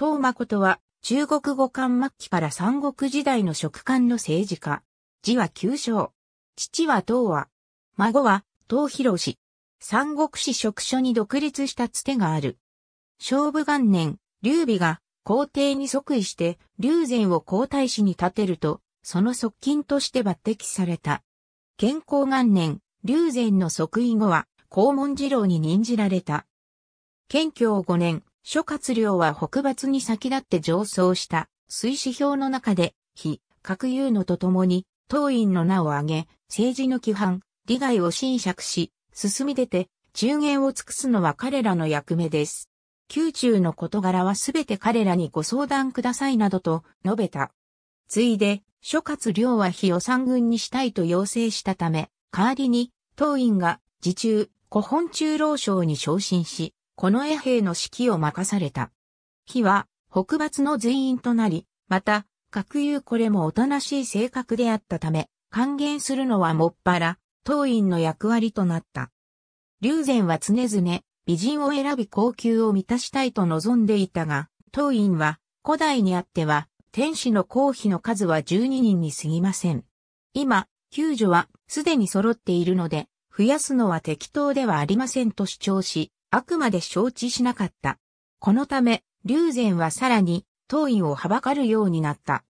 東誠は中国語漢末期から三国時代の食官の政治家。字は旧章。父は東和。孫は東広氏。三国史職所に独立したつてがある。勝負元年、劉備が皇帝に即位して劉禅を皇太子に立てると、その側近として抜擢された。健康元年、劉禅の即位後は、公門次郎に任じられた。建教5年、諸葛亮は北伐に先立って上層した水死表の中で、非、核有のとともに、党員の名を挙げ、政治の規範、利害を侵釈し、進み出て、中元を尽くすのは彼らの役目です。宮中の事柄はすべて彼らにご相談くださいなどと述べた。ついで、諸葛亮は非を三軍にしたいと要請したため、代わりに、党員が、自中、古本中老将に昇進し、この衛兵の指揮を任された。火は、北伐の全員となり、また、各有これもおとなしい性格であったため、還元するのはもっぱら、当院の役割となった。龍禅は常々、美人を選び高級を満たしたいと望んでいたが、当院は、古代にあっては、天使の公妃の数は12人に過ぎません。今、救助はすでに揃っているので、増やすのは適当ではありませんと主張し、あくまで承知しなかった。このため、龍禅はさらに、当院をはばかるようになった。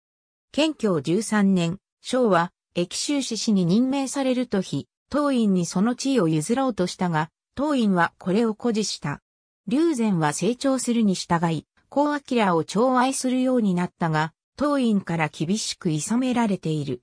建教13年、昭は、益州志士に任命されると日、当院にその地位を譲ろうとしたが、当院はこれを誇示した。龍禅は成長するに従い、高明を超愛するようになったが、当院から厳しく諌められている。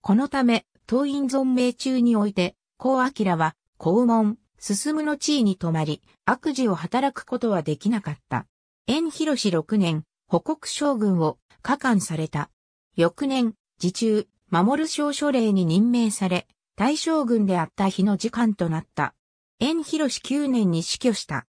このため、当院存命中において、高明は、公門、進むの地位に止まり、悪事を働くことはできなかった。延広し6年、保国将軍を加冠された。翌年、自中、守る省書令に任命され、大将軍であった日の時間となった。延広し9年に死去した。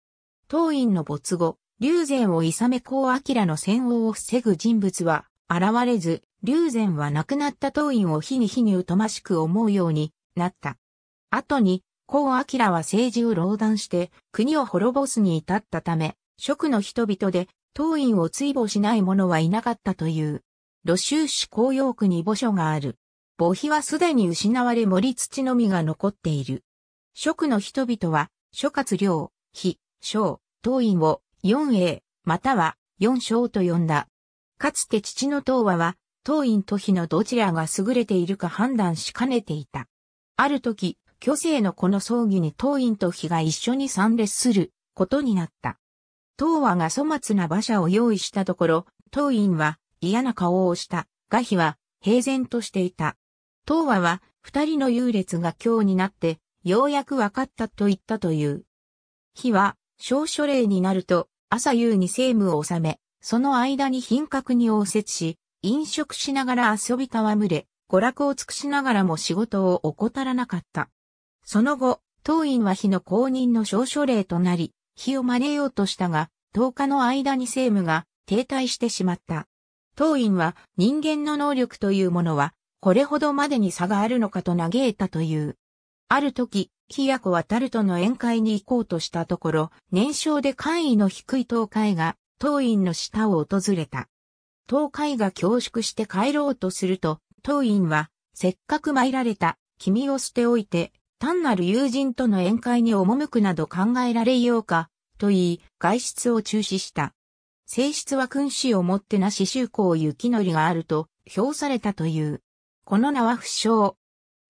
当院の没後、竜禅をいさめ公明の戦王を防ぐ人物は現れず、竜禅は亡くなった当院を日に日に疎ましく思うようになった。後に、孔明は政治を労談して国を滅ぼすに至ったため、諸区の人々で当院を追慕しない者はいなかったという。露州市公用区に墓所がある。墓碑はすでに失われ森土のみが残っている。諸区の人々は、諸葛亮、非、章、当院を四英、または四章と呼んだ。かつて父の東和は、当院と非のどちらが優れているか判断しかねていた。ある時、巨星のこの葬儀に東院と日が一緒に参列することになった。東和が粗末な馬車を用意したところ、東院は嫌な顔をした、が比は平然としていた。東和は二人の優劣が今日になって、ようやく分かったと言ったという。日は、小書令になると、朝夕に政務を収め、その間に品格に応接し、飲食しながら遊び戯れ、娯楽を尽くしながらも仕事を怠らなかった。その後、当院は日の公認の少書令となり、日を招ようとしたが、10日の間に政務が停滞してしまった。当院は人間の能力というものは、これほどまでに差があるのかと嘆いたという。ある時、日や子タルトの宴会に行こうとしたところ、年少で官位の低い東海が、当院の下を訪れた。東海が恐縮して帰ろうとすると、当院は、せっかく参られた、君を捨ておいて、単なる友人との宴会に赴くなど考えられようか、と言い、外出を中止した。性質は君子をもってなし宗公雪りがあると評されたという。この名は不詳。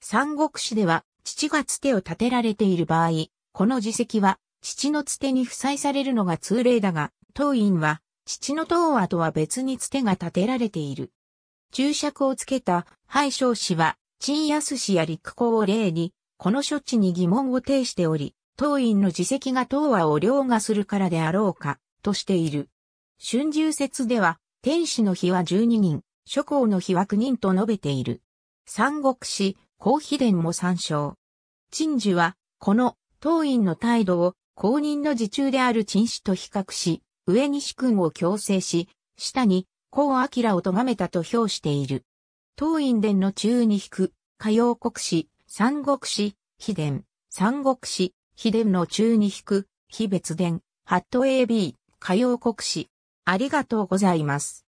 三国志では父がつてを立てられている場合、この自責は父のつてに付載されるのが通例だが、当院は父の当話とは別につてが立てられている。注釈をつけた敗将氏は、陳安氏や陸公を例に、この処置に疑問を呈しており、当院の自責が東和を凌駕するからであろうか、としている。春秋節では、天使の日は12人、諸侯の日は9人と述べている。三国史、皇妃伝も参照。陳寿は、この、当院の態度を、公認の自中である陳氏と比較し、上西君を強制し、下に、孔明を咎めたと評している。当院伝の中に引く、歌謡国史、三国志、秘伝、三国志、秘伝の中に引く、秘別伝、ハット AB、歌謡国史。ありがとうございます。